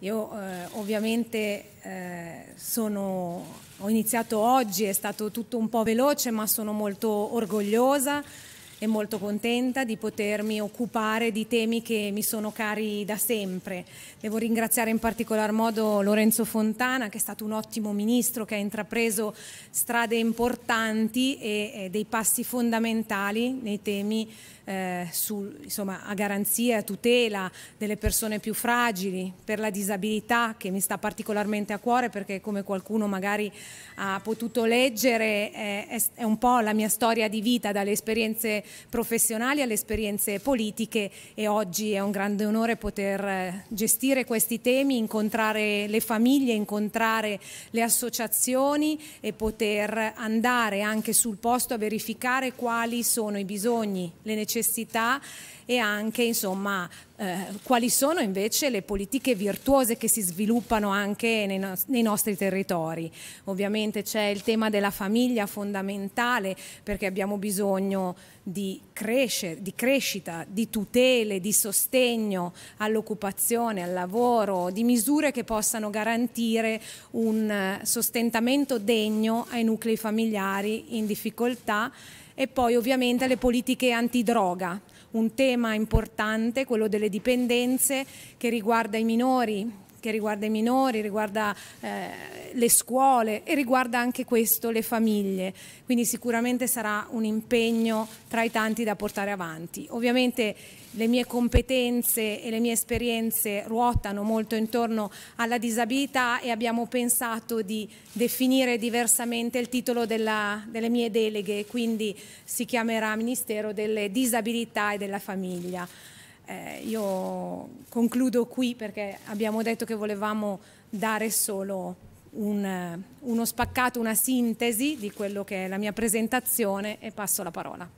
Io eh, ovviamente eh, sono, ho iniziato oggi, è stato tutto un po' veloce, ma sono molto orgogliosa e molto contenta di potermi occupare di temi che mi sono cari da sempre. Devo ringraziare in particolar modo Lorenzo Fontana che è stato un ottimo ministro che ha intrapreso strade importanti e, e dei passi fondamentali nei temi eh, su, insomma, a garanzia e a tutela delle persone più fragili, per la disabilità che mi sta particolarmente a cuore perché come qualcuno magari ha potuto leggere è, è un po' la mia storia di vita dalle esperienze professionali alle esperienze politiche e oggi è un grande onore poter eh, gestire questi temi, incontrare le famiglie, incontrare le associazioni e poter andare anche sul posto a verificare quali sono i bisogni, le necessità e anche insomma, eh, quali sono invece le politiche virtuose che si sviluppano anche nei, no nei nostri territori. Ovviamente c'è il tema della famiglia fondamentale perché abbiamo bisogno di, cresce, di crescita, di tutele, di sostegno all'occupazione, al lavoro, di misure che possano garantire un eh, sostentamento degno ai nuclei familiari in difficoltà e poi ovviamente le politiche antidroga, un tema importante, quello delle dipendenze che riguarda i minori, che riguarda i minori, riguarda eh, le scuole e riguarda anche questo le famiglie, quindi sicuramente sarà un impegno tra i tanti da portare avanti. Ovviamente le mie competenze e le mie esperienze ruotano molto intorno alla disabilità e abbiamo pensato di definire diversamente il titolo della, delle mie deleghe, quindi si chiamerà Ministero delle Disabilità e della Famiglia eh, io concludo qui perché abbiamo detto che volevamo dare solo un, uno spaccato, una sintesi di quello che è la mia presentazione e passo la parola.